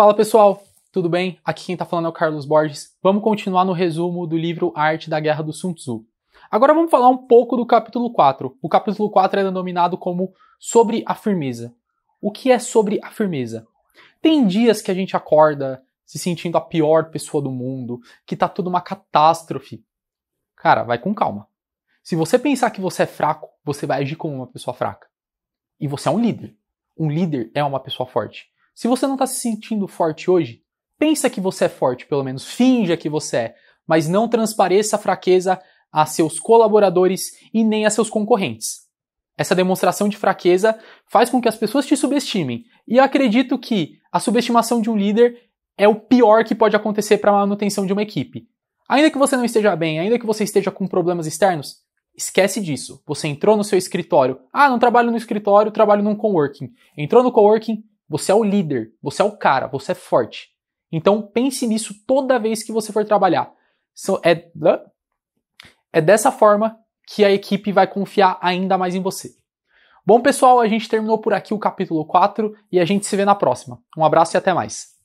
Fala pessoal, tudo bem? Aqui quem está falando é o Carlos Borges. Vamos continuar no resumo do livro Arte da Guerra do Sun Tzu. Agora vamos falar um pouco do capítulo 4. O capítulo 4 é denominado como Sobre a Firmeza. O que é sobre a firmeza? Tem dias que a gente acorda se sentindo a pior pessoa do mundo, que tá tudo uma catástrofe. Cara, vai com calma. Se você pensar que você é fraco, você vai agir como uma pessoa fraca. E você é um líder. Um líder é uma pessoa forte. Se você não está se sentindo forte hoje, pensa que você é forte, pelo menos finja que você é, mas não transpareça a fraqueza a seus colaboradores e nem a seus concorrentes. Essa demonstração de fraqueza faz com que as pessoas te subestimem. E eu acredito que a subestimação de um líder é o pior que pode acontecer para a manutenção de uma equipe. Ainda que você não esteja bem, ainda que você esteja com problemas externos, esquece disso. Você entrou no seu escritório. Ah, não trabalho no escritório, trabalho num coworking. Entrou no coworking, você é o líder, você é o cara, você é forte. Então pense nisso toda vez que você for trabalhar. é, é dessa forma que a equipe vai confiar ainda mais em você. Bom, pessoal, a gente terminou por aqui o capítulo 4 e a gente se vê na próxima. Um abraço e até mais.